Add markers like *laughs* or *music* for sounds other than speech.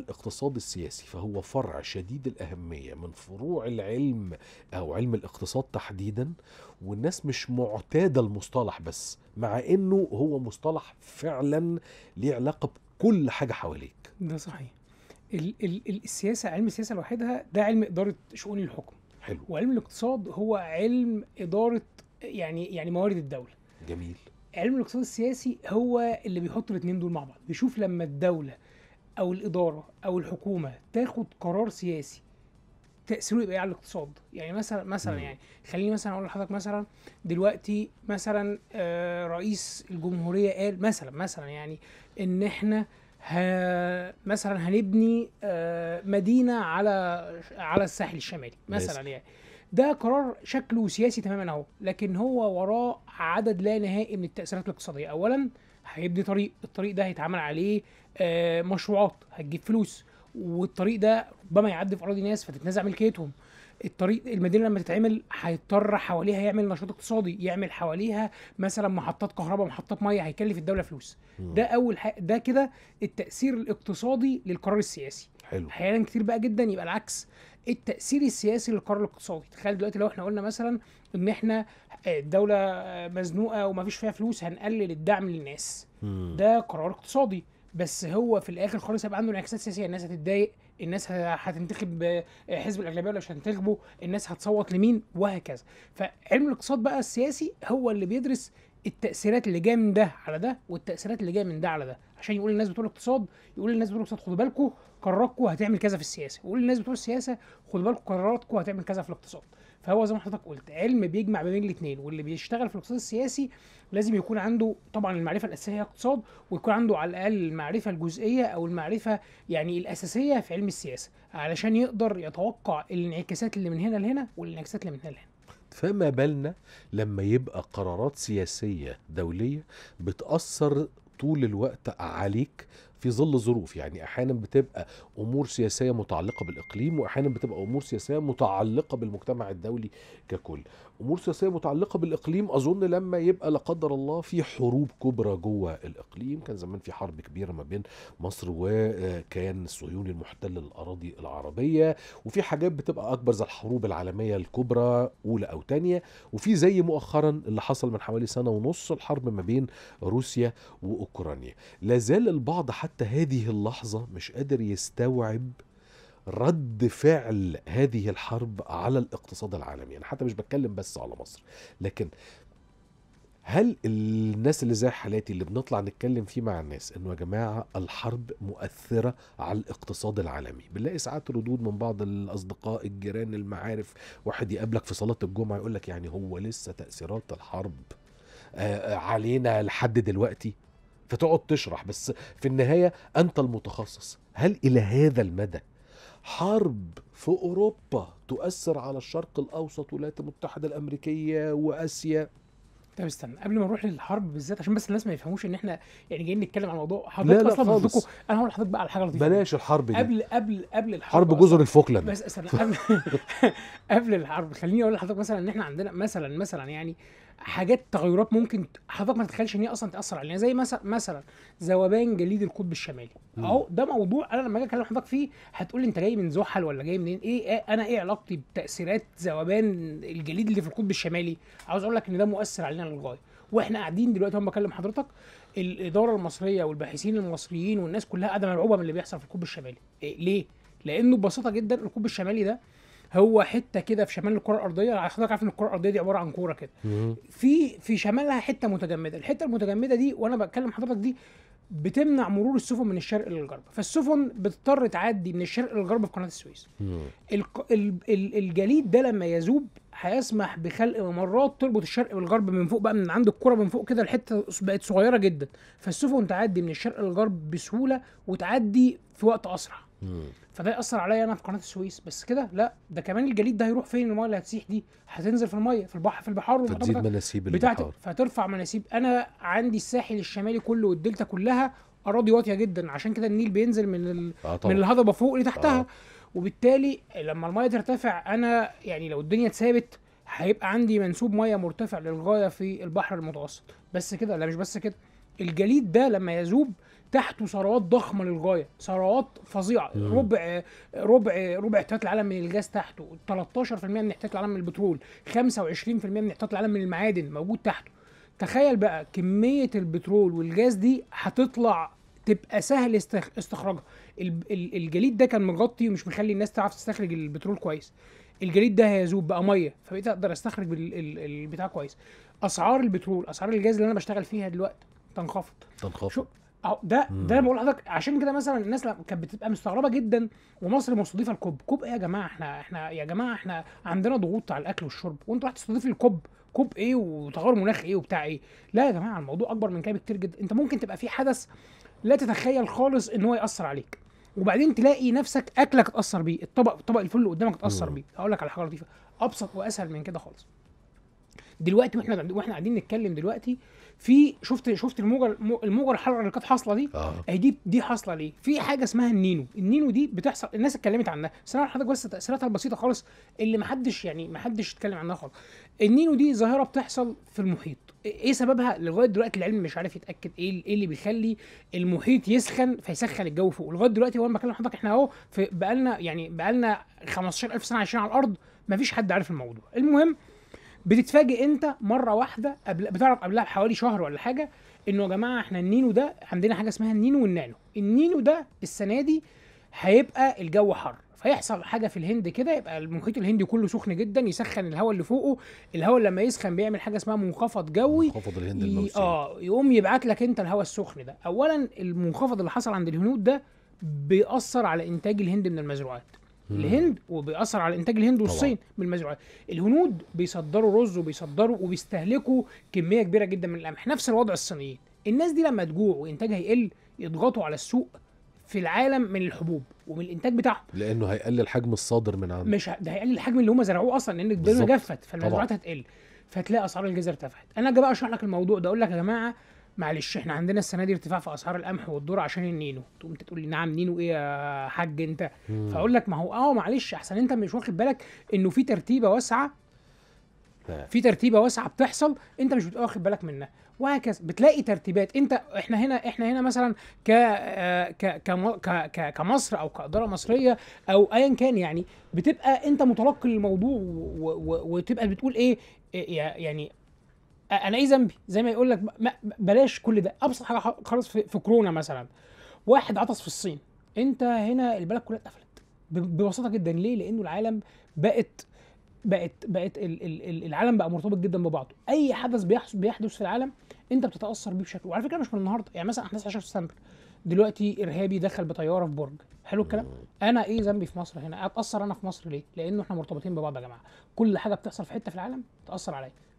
الاقتصاد السياسي فهو فرع شديد الأهمية من فروع العلم أو علم الاقتصاد تحديدا والناس مش معتادة المصطلح بس مع أنه هو مصطلح فعلا ليه علاقة بكل حاجة حواليك ده صحيح ال- ال- السياسة علم السياسة لوحدها ده علم إدارة شؤون الحكم حلو وعلم الاقتصاد هو علم إدارة يعني يعني موارد الدولة جميل علم الاقتصاد السياسي هو اللي بيحط الاثنين دول مع بعض بيشوف لما الدولة او الاداره او الحكومه تاخد قرار سياسي تاثيره يبقى ايه على الاقتصاد يعني مثلا مثلا يعني خليني مثلا اقول لحضرتك مثلا دلوقتي مثلا آه، رئيس الجمهوريه قال مثلا مثلا يعني ان احنا ها مثلا هنبني آه، مدينه على على الساحل الشمالي مثلا يعني ده قرار شكله سياسي تماما اهو لكن هو وراه عدد لا نهائي من التاثيرات الاقتصاديه اولا هيبني طريق الطريق ده هيتعمل عليه آه، مشروعات هتجيب فلوس والطريق ده ربما يعدي في اراضي ناس فتتنازع ملكيتهم الطريق المدينه لما تتعمل هيضطر حواليها يعمل نشاط اقتصادي يعمل حواليها مثلا محطات كهرباء محطات ميه هيكلف الدوله فلوس مم. ده اول حاجه ده كده التاثير الاقتصادي للقرار السياسي حلو احيانا كتير بقى جدا يبقى العكس التاثير السياسي للقرار الاقتصادي تخيل دلوقتي لو احنا قلنا مثلا ان احنا الدوله آه، مزنوقه ومفيش فيها فلوس هنقلل الدعم للناس م. ده قرار اقتصادي بس هو في الاخر خالص هيبقى عنده انعكاسات سياسيه الناس هتتضايق الناس هتنتخب آه، حزب الاغلبيه ولا مش هتنتخبه الناس هتصوت لمين وهكذا فعلم الاقتصاد بقى السياسي هو اللي بيدرس التاثيرات اللي جايه من ده على ده والتاثيرات اللي جايه من ده على ده عشان يقول للناس بتوع الاقتصاد يقول للناس بتوع الاقتصاد خدوا بالكم قراراتكم هتعمل كذا في السياسه يقول للناس بتوع السياسه خدوا بالكم قراراتكم هتعمل كذا في الاقتصاد فهو زي ما حضرتك قلت علم بيجمع بين الاثنين واللي بيشتغل في الاقتصاد السياسي لازم يكون عنده طبعا المعرفه الاساسيه هي اقتصاد ويكون عنده على الاقل المعرفه الجزئيه او المعرفه يعني الاساسيه في علم السياسه علشان يقدر يتوقع الانعكاسات اللي من هنا لهنا والانعكاسات اللي من هنا لهنا فما بالنا لما يبقى قرارات سياسية دولية بتأثر طول الوقت عليك في ظل ظروف يعني احيانا بتبقى امور سياسيه متعلقه بالاقليم واحيانا بتبقى امور سياسيه متعلقه بالمجتمع الدولي ككل امور سياسيه متعلقه بالاقليم اظن لما يبقى لا قدر الله في حروب كبرى جوه الاقليم كان زمان في حرب كبيره ما بين مصر وكيان الصهيوني المحتل للاراضي العربيه وفي حاجات بتبقى اكبر زي الحروب العالميه الكبرى اولى او ثانيه وفي زي مؤخرا اللي حصل من حوالي سنه ونص الحرب ما بين روسيا واوكرانيا لا زال البعض حتى حتى هذه اللحظة مش قادر يستوعب رد فعل هذه الحرب على الاقتصاد العالمي انا حتى مش بتكلم بس على مصر لكن هل الناس اللي زي حالاتي اللي بنطلع نتكلم فيه مع الناس انه يا جماعه الحرب مؤثره على الاقتصاد العالمي بنلاقي ساعات ردود من بعض الاصدقاء الجيران المعارف واحد يقابلك في صلاه الجمعه يقول لك يعني هو لسه تاثيرات الحرب آه، آه، علينا لحد دلوقتي فتقعد تشرح بس في النهايه انت المتخصص هل الى هذا المدى حرب في اوروبا تؤثر على الشرق الاوسط والولايات المتحده الامريكيه واسيا طب استنى قبل ما نروح للحرب بالذات عشان بس الناس ما يفهموش ان احنا يعني جايين نتكلم عن موضوع حضرتك لا لا اصلا انا هقول لحضرتك بقى على حاجه لطيفه بلاش الحرب دي قبل قبل قبل الحرب حرب جزر الفوكلاند بس استنى قبل *laughs* قبل الحرب خليني اقول لحضرتك مثلا ان احنا عندنا مثلا مثلا يعني حاجات تغيرات ممكن حضرتك ما تتخيلش ان هي اصلا تاثر علينا زي مثلا مثلا ذوبان جليد القطب الشمالي اهو ده موضوع انا لما اجي اكلم حضرتك فيه هتقول لي انت جاي من زحل ولا جاي منين ايه, إيه انا ايه علاقتي بتاثيرات ذوبان الجليد اللي في القطب الشمالي عاوز اقول لك ان ده مؤثر علينا للغايه واحنا قاعدين دلوقتي هم بكلم حضرتك الاداره المصريه والباحثين المصريين والناس كلها قاعده مرعوبه من اللي بيحصل في القطب الشمالي إيه ليه لانه ببساطه جدا القطب الشمالي ده هو حته كده في شمال الكره الارضيه حضرتك عارف ان الكره الارضيه دي عباره عن كوره كده في في شمالها حته متجمده الحته المتجمده دي وانا بتكلم حضرتك دي بتمنع مرور السفن من الشرق للغرب فالسفن بتضطر تعدي من الشرق للغرب في قناه السويس الق... ال... ال... الجليد ده لما يذوب هيسمح بخلق ممرات تربط الشرق بالغرب من فوق بقى من عند الكره من فوق كده الحته بقت صغيره جدا فالسفن تعدي من الشرق للغرب بسهوله وتعدي في وقت اسرع فده ياثر عليا انا في قناه السويس بس كده لا ده كمان الجليد ده هيروح فين المايه اللي هتسيح دي هتنزل في المايه في البحر في البحار فتزيد مناسيب بتاعتي فترفع مناسيب انا عندي الساحل الشمالي كله والدلتا كلها اراضي واطيه جدا عشان كده النيل بينزل من ال... آه من الهضبه فوق لتحتها آه. وبالتالي لما المايه ترتفع انا يعني لو الدنيا اتثابت هيبقى عندي منسوب ميه مرتفع للغايه في البحر المتوسط بس كده لا مش بس كده الجليد ده لما يذوب تحته ثروات ضخمه للغايه ثروات فظيعه ربع ربع ربع احتياط العالم من الغاز تحته 13% من احتياط العالم من البترول 25% من احتياط العالم من المعادن موجود تحته تخيل بقى كميه البترول والغاز دي هتطلع تبقى سهل استخراجها الجليد ده كان مغطي ومش مخلي الناس تعرف تستخرج البترول كويس الجليد ده هيذوب بقى ميه فبقيت اقدر استخرج البتاع كويس اسعار البترول اسعار الغاز اللي انا بشتغل فيها دلوقتي تنخفض تنخفض اهو ده مم. ده بقول لحضرتك عشان كده مثلا الناس كانت بتبقى مستغربه جدا ومصر مستضيفه الكوب كوب ايه يا جماعه احنا احنا يا جماعه احنا عندنا ضغوط على الاكل والشرب وانت رحت تستضيف الكوب كوب ايه وتغير مناخ ايه وبتاع ايه لا يا جماعه الموضوع اكبر من كده بكتير جدا انت ممكن تبقى في حدث لا تتخيل خالص ان هو ياثر عليك وبعدين تلاقي نفسك اكلك اتاثر بيه الطبق طبق الفل اللي قدامك اتاثر بيه هقول لك على حاجه لطيفه ابسط واسهل من كده خالص دلوقتي واحنا واحنا قاعدين نتكلم دلوقتي في شفت شفت الموجه الموجه الحرة اللي كانت حاصله دي آه. دي دي حاصله ليه في حاجه اسمها النينو النينو دي بتحصل الناس اتكلمت عنها بس انا لحضرتك بس تاثيراتها البسيطه خالص اللي ما حدش يعني ما حدش اتكلم عنها خالص النينو دي ظاهره بتحصل في المحيط ايه, إيه سببها لغايه دلوقتي العلم مش عارف يتاكد إيه, ايه اللي بيخلي المحيط يسخن فيسخن الجو فوق لغايه دلوقتي وانا بكلم حضرتك احنا اهو بقالنا يعني بقالنا 15000 سنه عايشين على الارض مفيش حد عارف الموضوع المهم بتتفاجئ انت مره واحده قبل بتعرف قبلها بحوالي شهر ولا حاجه انه يا جماعه احنا النينو ده عندنا حاجه اسمها النينو والنانو النينو ده السنه دي هيبقى الجو حر فيحصل حاجه في الهند كده يبقى المحيط الهندي كله سخن جدا يسخن الهواء اللي فوقه الهواء لما يسخن بيعمل حاجه اسمها منخفض جوي منخفض الهند الموسمي اه يقوم يبعت لك انت الهواء السخن ده اولا المنخفض اللي حصل عند الهنود ده بيأثر على انتاج الهند من المزروعات الهند وبيأثر على انتاج الهند والصين طبعا. من المزروعات الهنود بيصدروا رز وبيصدروا وبيستهلكوا كميه كبيره جدا من القمح نفس الوضع الصينيين الناس دي لما تجوع وانتاجها يقل يضغطوا على السوق في العالم من الحبوب ومن الانتاج بتاعهم لانه هيقلل حجم الصادر من عنده مش ده هيقلل الحجم اللي هم زرعوه اصلا لان الدنيا جفت فالمزروعات هتقل فتلاقي اسعار الجزر ارتفعت انا اجي بقى اشرح لك الموضوع ده اقول لك يا جماعه معلش احنا عندنا السنه دي ارتفاع في اسعار القمح والذره عشان النينو تقوم تقول لي نعم نينو ايه يا حاج انت فاقول لك ما هو اه معلش احسن انت مش واخد بالك انه في ترتيبه واسعه في ترتيبه واسعه بتحصل انت مش واخد بالك منها وهكذا بتلاقي ترتيبات انت احنا هنا احنا هنا مثلا ك آه، ك ك كمصر او كاداره مصريه او ايا كان يعني بتبقى انت متلقي للموضوع وتبقى بتقول ايه, إيه، يعني انا ايه ذنبي زي ما يقول لك بلاش كل ده ابسط حاجه خالص في, كورونا مثلا واحد عطس في الصين انت هنا البلد كلها اتقفلت ببساطه جدا ليه لانه العالم بقت بقت بقت العالم بقى مرتبط جدا ببعضه اي حدث بيحدث بيحدث في العالم انت بتتاثر بيه بشكل وعلى فكره مش من النهارده يعني مثلا احداث 10 سبتمبر دلوقتي ارهابي دخل بطياره في برج حلو الكلام انا ايه ذنبي في مصر هنا اتاثر انا في مصر ليه لانه احنا مرتبطين ببعض يا جماعه كل حاجه بتحصل في حته في العالم تاثر عليا